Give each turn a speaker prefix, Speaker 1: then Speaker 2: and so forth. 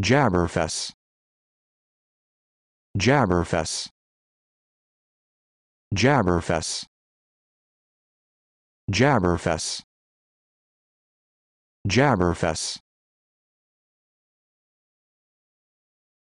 Speaker 1: Jabberfess. Jabberfess. Jabberfess. Jabberfess. Jabberfess.